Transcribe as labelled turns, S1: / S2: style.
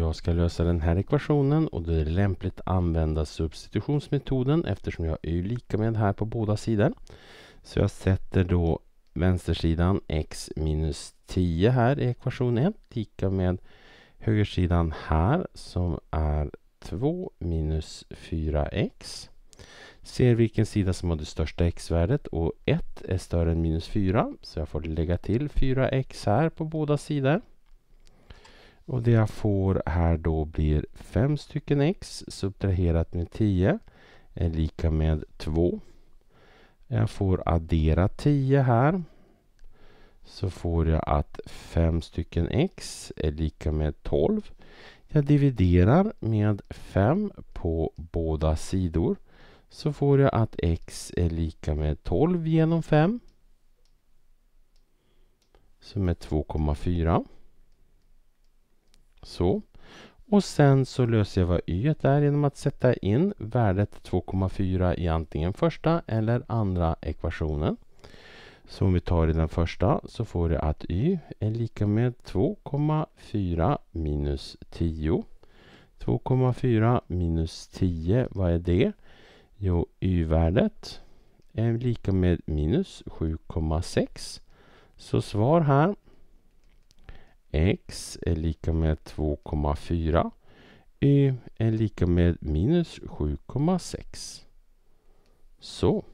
S1: Jag ska lösa den här ekvationen och då är det lämpligt att använda substitutionsmetoden eftersom jag är lika med här på båda sidor. Så jag sätter då vänstersidan x minus 10 här i ekvation 1 lika med högersidan här som är 2 minus 4x. Ser vilken sida som har det största x-värdet och 1 är större än minus 4 så jag får lägga till 4x här på båda sidor. Och det jag får här då blir 5 stycken x subtraherat med 10 är lika med 2. Jag får addera 10 här. Så får jag att 5 stycken x är lika med 12. Jag dividerar med 5 på båda sidor. Så får jag att x är lika med 12 genom 5. Som är 2,4. Så. Och sen så löser jag vad y är genom att sätta in värdet 2,4 i antingen första eller andra ekvationen. Så om vi tar i den första så får det att y är lika med 2,4 minus 10. 2,4 minus 10, vad är det? Jo, y-värdet är lika med minus 7,6. Så svar här x är lika med 2,4. y är lika med minus 7,6. Så.